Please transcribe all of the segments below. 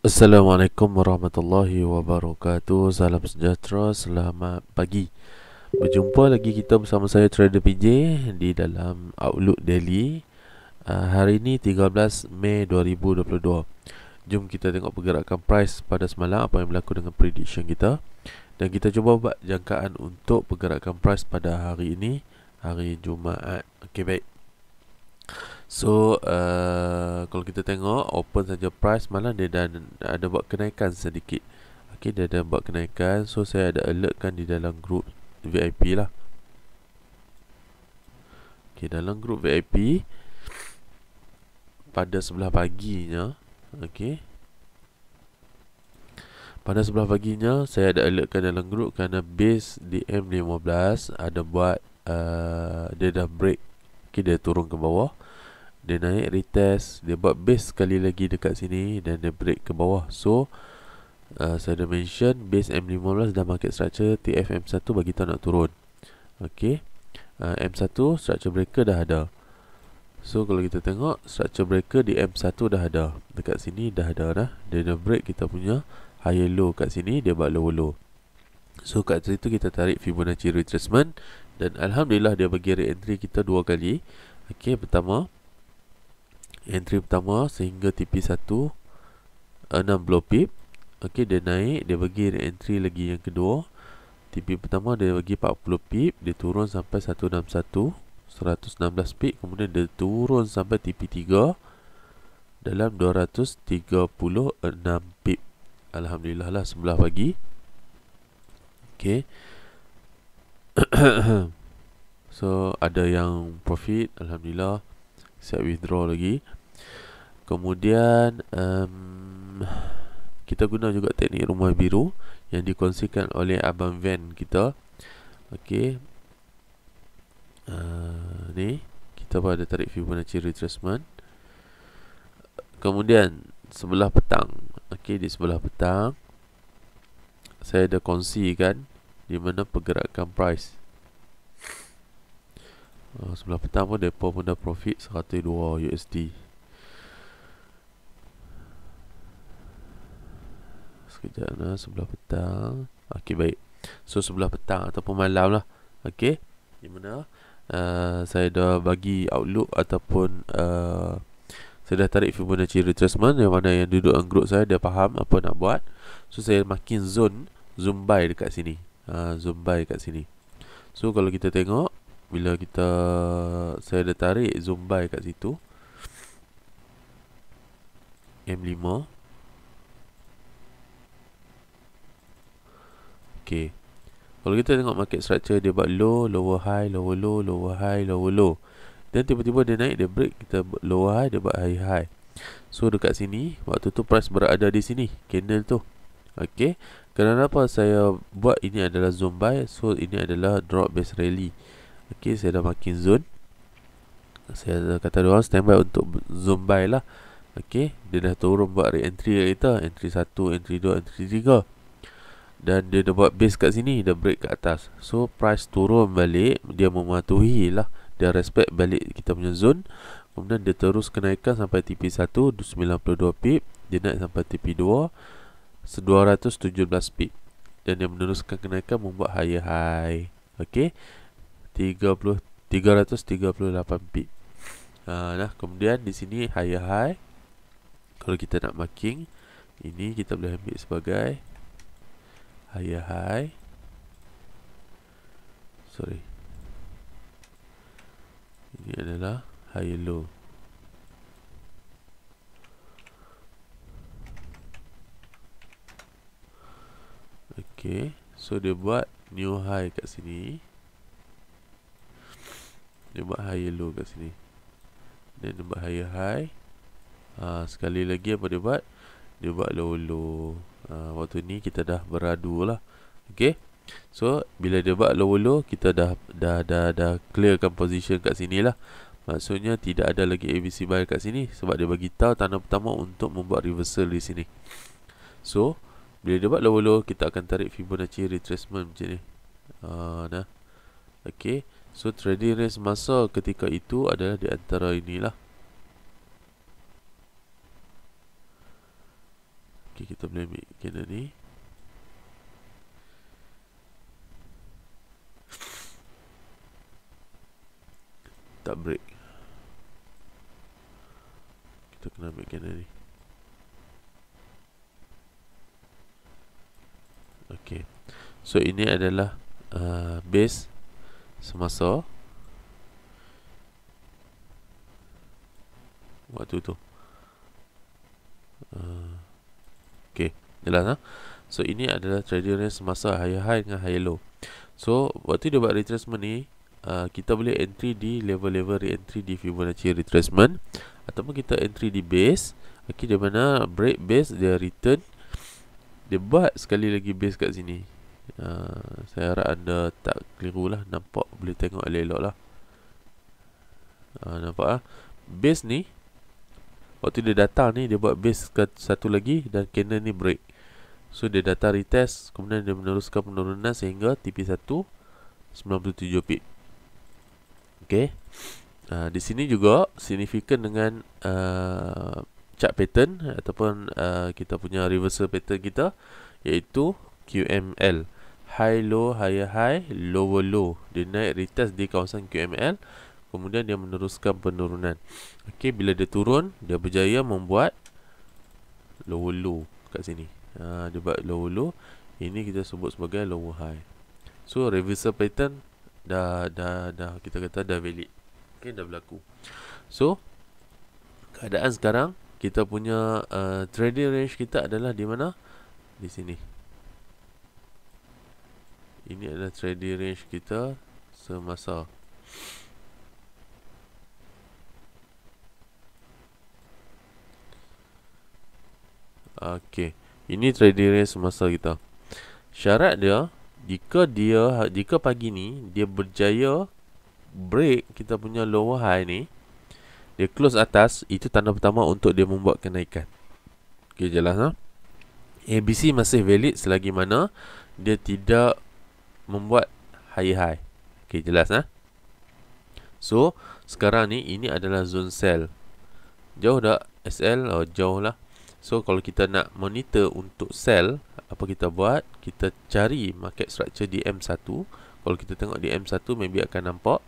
Assalamualaikum warahmatullahi wabarakatuh Salam sejahtera, selamat pagi Berjumpa lagi kita bersama saya Trader PJ Di dalam Outlook Daily ah, Hari ini 13 Mei 2022 Jom kita tengok pergerakan price pada semalam Apa yang berlaku dengan prediction kita Dan kita cuba buat jangkaan untuk pergerakan price pada hari ini Hari Jumaat Okey baik So uh, kalau kita tengok open saja price malam dia dah ada buat kenaikan sedikit. Okey dia dah buat kenaikan. So saya ada alertkan di dalam group VIP lah. Okey dalam group VIP pada sebelah paginya okey pada sebelah paginya saya ada alertkan dalam group kerana base DM15 ada buat uh, dia dah break okay, dia turun ke bawah dia naik retest dia buat base sekali lagi dekat sini dan dia break ke bawah so uh, saya dah mention base M15 dan market structure TF M1 bagi tahu nak turun ok uh, M1 structure breaker dah ada so kalau kita tengok structure breaker di M1 dah ada dekat sini dah ada dah dia dah break kita punya higher low kat sini dia buat low low so kat situ kita tarik Fibonacci retracement dan Alhamdulillah dia bagi re-entry kita dua kali ok pertama entry pertama sehingga TP1 6 blow pip ok dia naik dia bagi entry lagi yang kedua TP pertama dia pergi 40 pip dia turun sampai 161 116 pip kemudian dia turun sampai TP3 dalam 236 pip Alhamdulillah lah sebelah pagi ok so ada yang profit Alhamdulillah saya withdraw lagi Kemudian um, kita guna juga teknik rumah biru yang dikongsikan oleh abang Van kita. Okey. Uh, ni kita pada tarik Fibonacci retracement. Kemudian sebelah petang. Okey di sebelah petang saya ada kongsikan di mana pergerakan price. Uh, sebelah petang pun depa pun dah profit 102 USD. Sekejap lah Sebelah petang Okey baik So sebelah petang Ataupun malam lah Okey Di mana uh, Saya dah bagi outlook Ataupun uh, Saya dah tarik Fibonacci retracement Yang mana yang duduk dalam group saya Dia faham apa nak buat So saya makin zone Zumbai dekat sini zoom uh, Zumbai dekat sini So kalau kita tengok Bila kita Saya dah tarik Zumbai dekat situ M5 Okay. Kalau kita tengok market structure dia buat low, lower high, lower low, lower high, lower low. Dan tiba-tiba dia naik, dia break, kita lower high, dia buat high high. So dekat sini, waktu tu price berada di sini, candle tu. Okay. apa saya buat ini adalah zone buy, so ini adalah drop base rally. Okay, saya dah marking zone. Saya kata diorang standby untuk zone buy lah. Okay, dia dah turun buat re-entry kita. Entry 1, entry 2, entry 3 dan dia dah buat base kat sini dia break kat atas so price turun balik dia mematuhi lah dia respect balik kita punya zone kemudian dia terus kenaikan sampai TP1 92 pip dia naik sampai TP2 217 pip dan dia meneruskan kenaikan membuat higher high ok 30, 338 pip uh, nah kemudian di sini higher high kalau kita nak marking ini kita boleh ambil sebagai Hiya high, Sorry Ini adalah Hiya low Okay So dia buat New high kat sini Dia buat hiya low kat sini Then dia buat hiya high ah, uh, Sekali lagi apa dia buat Dia buat low low uh, waktu ni kita dah beradu lah okey so bila dia buat low low kita dah dah dah dah clearkan position kat sini lah maksudnya tidak ada lagi abc buy kat sini sebab dia bagi tahu tanda pertama untuk membuat reversal di sini so bila dia buat low low kita akan tarik fibonacci retracement macam ni uh, nah okey so trading range masa ketika itu adalah di antara inilah Okey, kita boleh ambil kena ni. Tak break. Kita kena ambil kena ni. Okey. So ini adalah uh, base semasa waktu tu. Uh, Jelas ha? So ini adalah trading range semasa high high dengan high low So waktu dia buat retracement ni uh, Kita boleh entry di level-level re-entry di Fibonacci retracement Ataupun kita entry di base Okay, di mana break base dia return Dia buat sekali lagi base kat sini uh, Saya harap anda tak keliru lah Nampak boleh tengok elok-elok lah uh, Nampak lah Base ni Waktu dia datang ni dia buat base kat satu lagi Dan candle ni break So dia data retest Kemudian dia meneruskan penurunan sehingga TP1 97 pip Ok uh, Di sini juga signifikan dengan uh, Chart pattern Ataupun uh, kita punya reversal pattern kita Iaitu QML High low higher high Lower low Dia naik retest di kawasan QML Kemudian dia meneruskan penurunan Ok bila dia turun Dia berjaya membuat Lower low kat sini Ah, dia buat low low ini kita sebut sebagai low high so reversal pattern dah dah dah kita kata dah valid okey dah berlaku so keadaan sekarang kita punya uh, trading range kita adalah di mana di sini ini adalah trading range kita semasa okey ini trading semasa kita. Syarat dia jika dia jika pagi ni dia berjaya break kita punya lower high ni dia close atas itu tanda pertama untuk dia membuat kenaikan. Okey jelas ha? ABC masih valid selagi mana dia tidak membuat high high. Okey jelas ah. Ha? So sekarang ni ini adalah zone sell. Jauh dah SL oh, jauh lah So kalau kita nak monitor untuk sell Apa kita buat Kita cari market structure di M1 Kalau kita tengok di M1 Maybe akan nampak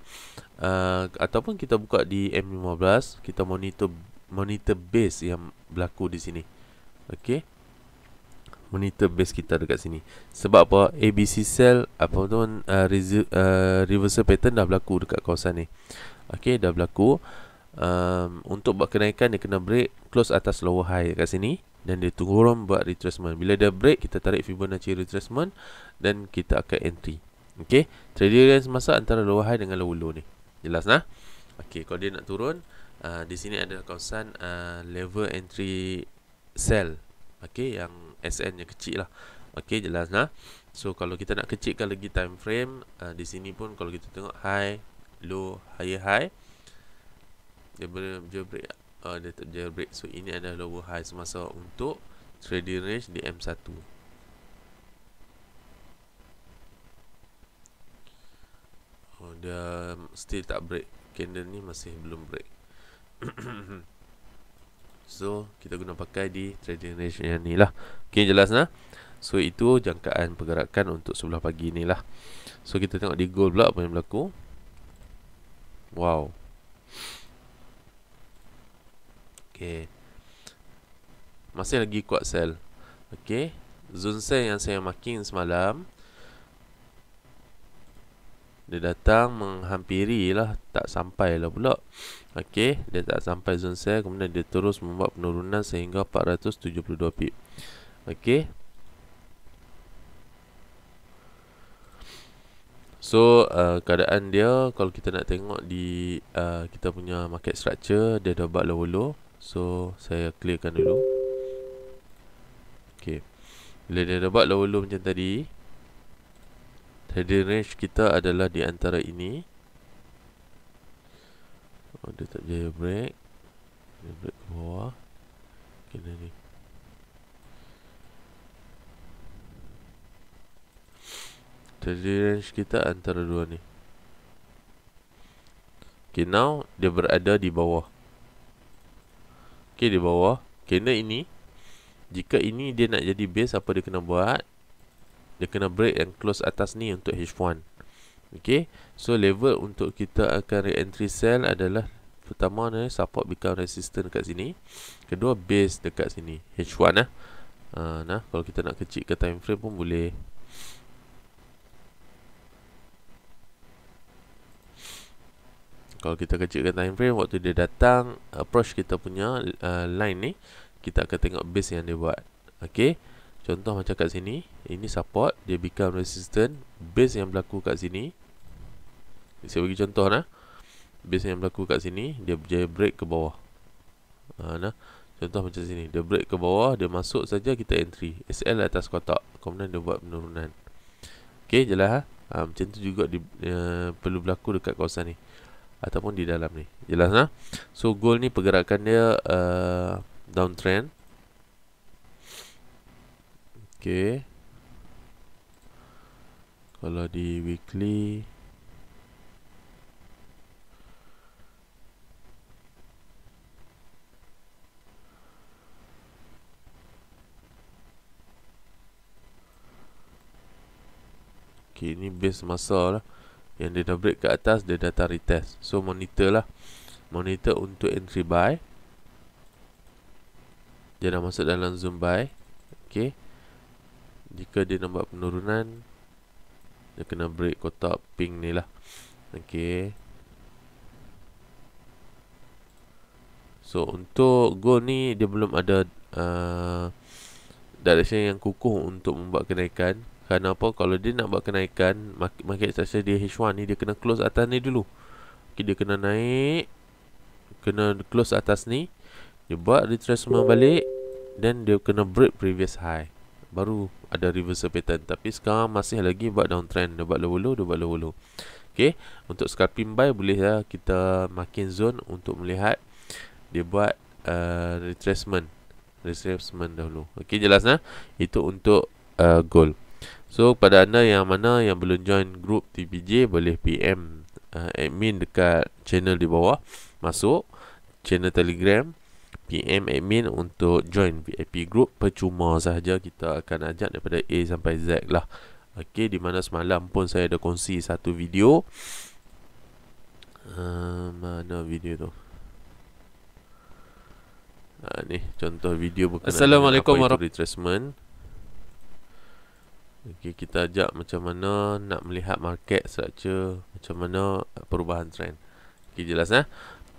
uh, Ataupun kita buka di M15 Kita monitor monitor base yang berlaku di sini Okay Monitor base kita dekat sini Sebab apa ABC sell Apa tu uh, uh, Reversal pattern dah berlaku dekat kawasan ni Okay dah berlaku um, untuk buat kenaikan dia kena break close atas lower high dekat sini dan dia turun buat retracement bila dia break kita tarik Fibonacci retracement dan kita akan entry ok trade range masa antara lower high dengan lower low ni jelas lah ok kalau dia nak turun uh, di sini ada kawasan uh, level entry sell ok yang SN nya kecil lah ok jelas lah so kalau kita nak kecilkan lagi time frame uh, di sini pun kalau kita tengok high low higher high jailbreak jailbreak uh, dia tak jailbreak so ini adalah logo high semasa untuk trading range di M1 oh, dia still tak break candle ni masih belum break so kita guna pakai di trading range yang ni lah ok jelas lah so itu jangkaan pergerakan untuk sebelah pagi ni lah so kita tengok di gold pula apa yang berlaku wow Okay. Masih lagi kuat sel. Okay. Zone sel yang saya marking semalam. Dia datang menghampiri lah. Tak sampai lah pula. Okay. Dia tak sampai zone sel. Kemudian dia terus membuat penurunan sehingga 472 pip. Okay. So uh, keadaan dia kalau kita nak tengok di uh, kita punya market structure dia dah buat low low So saya clearkan dulu Okay Bila dia dapat lower low macam tadi Threading range kita adalah di antara ini Oh dia tak jaya break Dia break ke bawah Okay dah ni Threading range kita antara dua ni Okay now dia berada di bawah Okey di bawah Kena ini Jika ini dia nak jadi base Apa dia kena buat Dia kena break yang close atas ni Untuk H1 Okey. So level untuk kita akan re-entry sell adalah Pertama ni support become resistant kat sini Kedua base dekat sini H1 lah uh, Nah kalau kita nak kecil ke time frame pun boleh kalau kita kecilkan time frame waktu dia datang approach kita punya uh, line ni kita akan tengok base yang dia buat okey contoh macam kat sini ini support dia become resistant base yang berlaku kat sini saya bagi contoh nah base yang berlaku kat sini dia berjaya break ke bawah uh, nah contoh macam sini dia break ke bawah dia masuk saja kita entry SL atas kotak kemudian dia buat penurunan okey jelas ha? ha, macam tu juga di, uh, perlu berlaku dekat kawasan ni ataupun di dalam ni jelas nah so gold ni pergerakan dia uh, downtrend Okay, kalau di weekly Okay, ini base masa lah yang dia dah break ke atas Dia data retest So monitor lah Monitor untuk entry buy Dia dah masuk dalam zoom buy Okay Jika dia nampak penurunan Dia kena break kotak pink ni lah Okay So untuk go ni Dia belum ada uh, Direction yang kukuh Untuk membuat kenaikan kerana apa Kalau dia nak buat kenaikan Market structure dia H1 ni Dia kena close atas ni dulu okay, Dia kena naik Kena close atas ni Dia buat retracement balik Then dia kena break previous high Baru ada reversal pattern Tapi sekarang masih lagi buat downtrend Dia buat low-low Dia buat low-low Okay Untuk scalping buy Bolehlah kita makin zone Untuk melihat Dia buat uh, retracement Retracement dahulu Okay jelas nah Itu untuk uh, goal So pada anda yang mana yang belum join grup TPJ boleh PM uh, admin dekat channel di bawah masuk channel Telegram PM admin untuk join VIP group percuma sahaja kita akan ajak daripada A sampai Z lah. Okey di mana semalam pun saya ada kongsi satu video. Uh, mana video tu? Ah ni contoh video berkenaan Assalamualaikum warahmatullahi wabarakatuh. Okay, kita ajak macam mana nak melihat market structure macam mana perubahan trend Okay, jelas eh?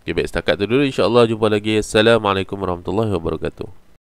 Okay, baik setakat tu dulu insyaAllah jumpa lagi Assalamualaikum warahmatullahi wabarakatuh